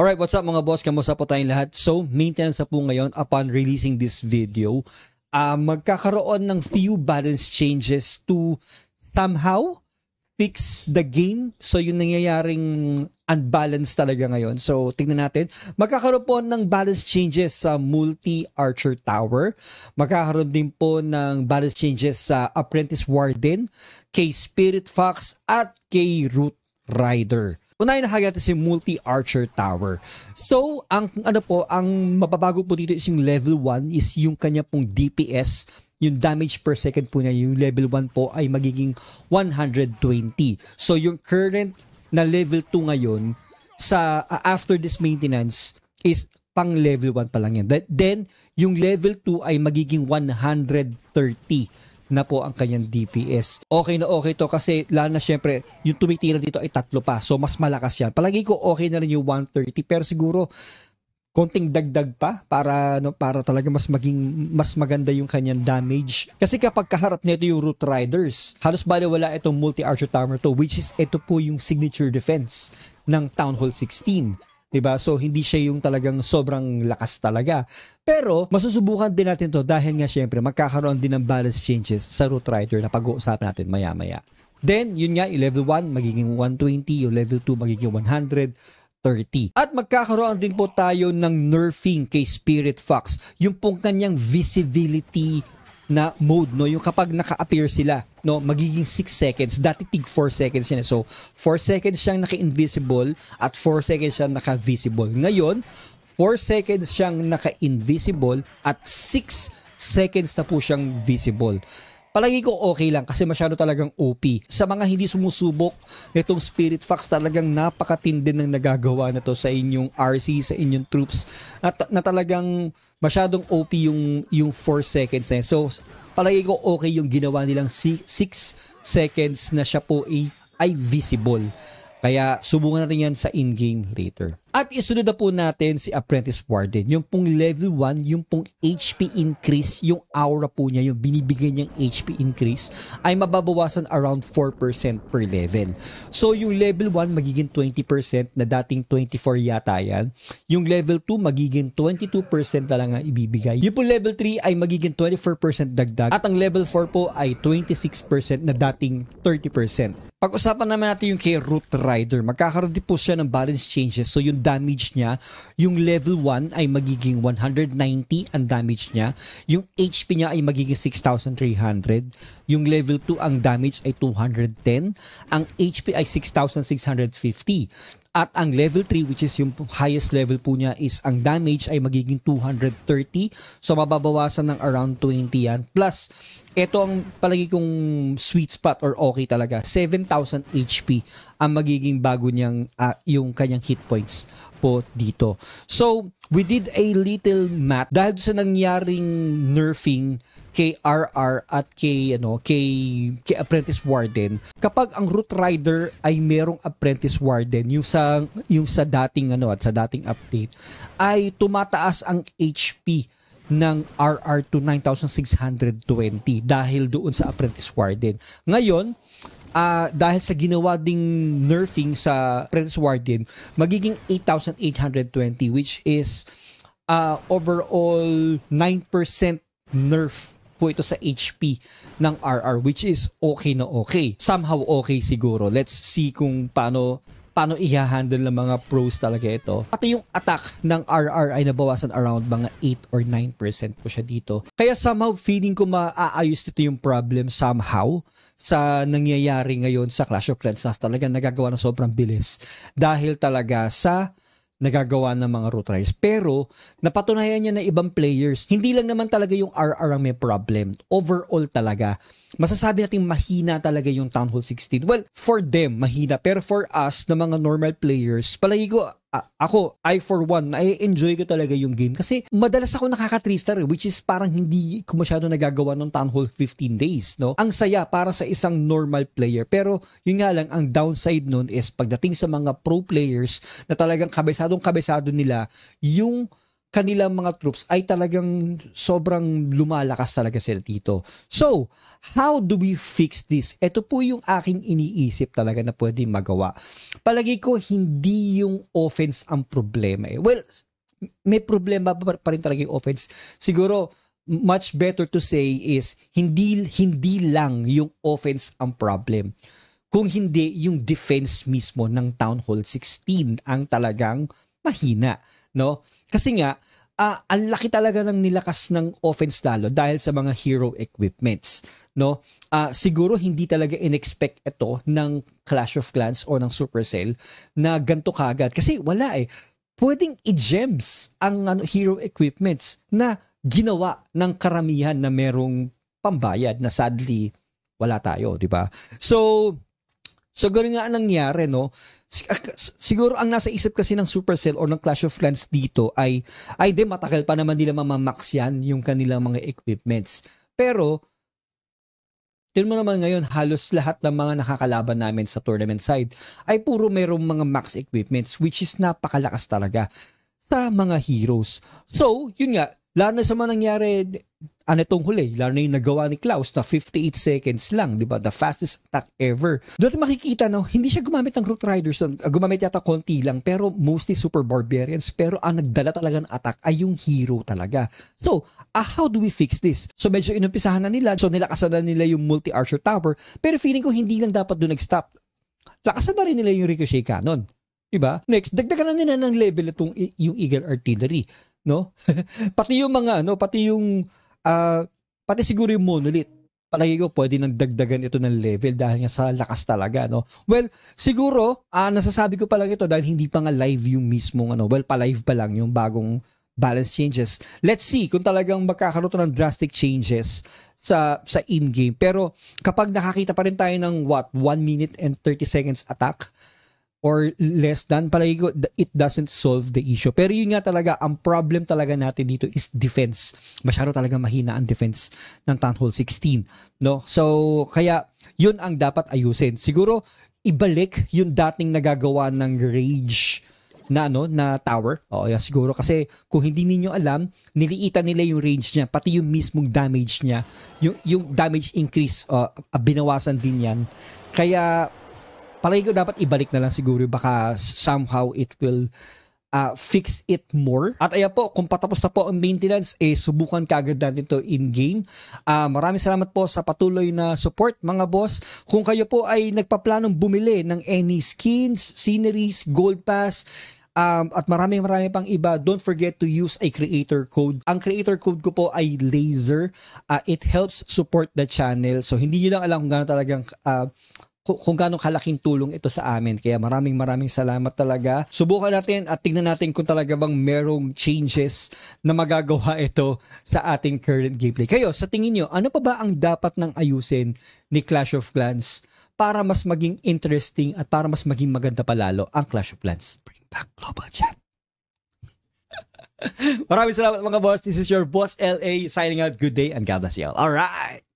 Alright, what's up mga boss? Kamusta po tayong lahat? So, maintenance na po ngayon upon releasing this video. Uh, magkakaroon ng few balance changes to somehow fix the game. So, yung nangyayaring unbalanced talaga ngayon. So, tingnan natin. Magkakaroon po ng balance changes sa multi-archer tower. Magkakaroon din po ng balance changes sa apprentice warden, kay spirit fox, at kay root rider. Unahin na natin si Multi-Archer Tower. So, ang ano po, ang mababago po dito is yung level 1 is yung kanya pong DPS. Yung damage per second po niya, yung level 1 po ay magiging 120. So, yung current na level 2 ngayon, sa uh, after this maintenance is pang level 1 pa lang yan. Then, yung level 2 ay magiging 130 na po ang kanyang DPS. Okay na okay to kasi lalo na syempre yung tumitira dito ay tatlo pa. So mas malakas yan. Palagi ko okay na rin yung 130 pero siguro konting dagdag pa para no para talaga mas maging mas maganda yung kanyang damage kasi kapag kaharap nito yung root riders halos bali wala itong multi archer tower to which is ito po yung signature defense ng Town Hall 16 'di ba? So hindi siya yung talagang sobrang lakas talaga. Pero masusubukan din natin 'to dahil nga syempre magkakaroon din ng balance changes sa root rider na pag-uusapan natin maya-maya. Then, yun nga, yung level 1 magiging 120, yung level 2 magiging 100, 30. At magkakaroon din po tayo ng nerfing kay Spirit Fox. Yung pong kanyang visibility na mode no yung kapag naka-appear sila no magiging 6 seconds dati tig 4 seconds yan eh. so 4 seconds siyang naka-invisible at 4 seconds siyang naka-visible ngayon 4 seconds siyang naka-invisible at 6 seconds na po siyang visible Palagi ko okay lang kasi masyado talagang OP. Sa mga hindi sumusubok, itong Spirit Fox talagang napakatindi ng nagagawa na to sa inyong RC, sa inyong troops, At na talagang masyadong OP yung, yung 4 seconds na yun. So, palagi ko okay yung ginawa nilang 6 seconds na siya po ay, ay visible. Kaya subukan natin yan sa in-game later. At isunod na po natin si Apprentice Warden. Yung pong level 1, yung pong HP increase, yung aura po niya, yung binibigay niyang HP increase, ay mababawasan around 4% per level. So yung level 1 magiging 20% na dating 24 yata yan. Yung level 2 magiging 22% na lang ang ibibigay. Yung pong level 3 ay magiging 24% dagdag. At ang level 4 po ay 26% na dating 30%. Pag-usapan naman natin yung kay Root Rider. Magkakaroon din po siya ng balance changes. So yung damage niya. Yung level 1 ay magiging 190 ang damage niya. Yung HP niya ay magiging 6,300. Yung level 2 ang damage ay 210. Ang HP ay 6,650. At ang level 3 which is yung highest level po niya is ang damage ay magiging 230. So mababawasan ng around 20 yan. Plus, ito ang palagi kong sweet spot or okay talaga. 7,000 HP ang magiging bago niyang uh, yung kanyang hit points po dito. So, we did a little math dahil sa nangyaring nerfing kay RR at kay ano kay kay Apprentice Warden kapag ang Root Rider ay merong Apprentice Warden yung sa yung sa dating ano at sa dating update ay tumataas ang HP ng RR to 9620 dahil doon sa Apprentice Warden. Ngayon, uh, dahil sa ginawa ding nerfing sa Apprentice Warden, magiging 8820 which is uh, overall 9% nerf po ito sa HP ng RR which is okay na okay. Somehow okay siguro. Let's see kung paano paano i-handle ng mga pros talaga ito. Pati yung attack ng RR ay nabawasan around mga 8 or 9% po siya dito. Kaya somehow feeling ko maaayos dito yung problem somehow sa nangyayari ngayon sa Clash of Clans na talaga nagagawa ng sobrang bilis. Dahil talaga sa nagagawa ng mga root trials. Pero, napatunayan niya na ibang players, hindi lang naman talaga yung RR ang may problem. Overall talaga, masasabi natin mahina talaga yung Town Hall 16. Well, for them, mahina. Pero for us, na mga normal players, palagi ko, uh, ako, I for one, na-enjoy ko talaga yung game. Kasi madalas ako nakaka-3-star eh, which is parang hindi ko masyado nagagawa ng Town Hall 15 days. No? Ang saya para sa isang normal player. Pero yun nga lang, ang downside nun is pagdating sa mga pro players na talagang kabesadong kabesado nila, yung kanilang mga troops ay talagang sobrang lumalakas talaga sila dito. So, how do we fix this? Ito po yung aking iniisip talaga na pwede magawa. Palagi ko hindi yung offense ang problema. Eh. Well, may problema pa rin talaga yung offense. Siguro, much better to say is hindi hindi lang yung offense ang problem. Kung hindi yung defense mismo ng Town Hall 16 ang talagang mahina no? Kasi nga uh, ang laki talaga ng nilakas ng offense lalo dahil sa mga hero equipments, no? Uh, siguro hindi talaga inexpect ito ng Clash of Clans or ng Supercell na ganto kagad kasi wala eh. Pwedeng i-gems ang ano, hero equipments na ginawa ng karamihan na merong pambayad na sadly wala tayo, di ba? So, so ganoon nga nangyari, no? Ah, siguro ang nasa isip kasi ng Supercell or ng Clash of Clans dito ay, ay di, matagal pa naman nila mamamax yan yung kanilang mga equipments. Pero, din mo naman ngayon, halos lahat ng mga nakakalaban namin sa tournament side ay puro mayroong mga max equipments which is napakalakas talaga sa mga heroes. So, yun nga, lalo na sa mga nangyari ano ah, itong huli, lalo na yung nagawa ni Klaus na 58 seconds lang, di ba? The fastest attack ever. Doon makikita, no, hindi siya gumamit ng Root Riders. Ah, gumamit yata konti lang, pero mostly Super Barbarians. Pero ang nagdala talaga ng attack ay yung hero talaga. So, ah, how do we fix this? So, medyo inumpisahan na nila. So, nilakasan na nila yung multi-archer tower. Pero feeling ko hindi lang dapat doon nag-stop. Lakasan na rin nila yung Ricochet Cannon. Diba? Next, dagdagan na nila ng level itong yung Eagle Artillery. No? pati yung mga, ano, pati yung Uh, pati siguro yung monolith, palagi ko pwede nang dagdagan ito ng level dahil nga sa lakas talaga, no? Well, siguro, uh, nasasabi ko pa lang ito dahil hindi pa nga live yung mismong, ano, well, pa-live pa lang yung bagong balance changes. Let's see kung talagang magkakaroon ng drastic changes sa sa in-game. Pero kapag nakakita pa rin tayo ng what, 1 minute and 30 seconds attack, or less than, palagi ko, it doesn't solve the issue. Pero yun nga talaga, ang problem talaga natin dito is defense. Masyado talaga mahina ang defense ng Town Hall 16. No? So, kaya yun ang dapat ayusin. Siguro, ibalik yung dating nagagawa ng rage na ano na tower. Oo, yan siguro kasi kung hindi niyo alam, niliitan nila yung range niya pati yung mismong damage niya. Yung yung damage increase uh, binawasan din yan. Kaya palagi ko dapat ibalik na lang siguro baka somehow it will uh, fix it more. At ayan po, kung patapos na po ang maintenance, eh, subukan kagad natin to in-game. Uh, maraming salamat po sa patuloy na support mga boss. Kung kayo po ay nagpaplanong bumili ng any skins, sceneries, gold pass, Um, at maraming marami pang iba, don't forget to use a creator code. Ang creator code ko po ay LASER. Uh, it helps support the channel. So, hindi nyo lang alam kung gano'n talagang uh, kung gaano kalaking tulong ito sa amin. Kaya maraming maraming salamat talaga. Subukan natin at tingnan natin kung talaga bang merong changes na magagawa ito sa ating current gameplay. Kayo, sa tingin nyo, ano pa ba ang dapat nang ayusin ni Clash of Clans para mas maging interesting at para mas maging maganda palalo ang Clash of Clans? Bring back global chat. Maraming salamat mga boss. This is your boss LA signing out. Good day and God bless you all. All right.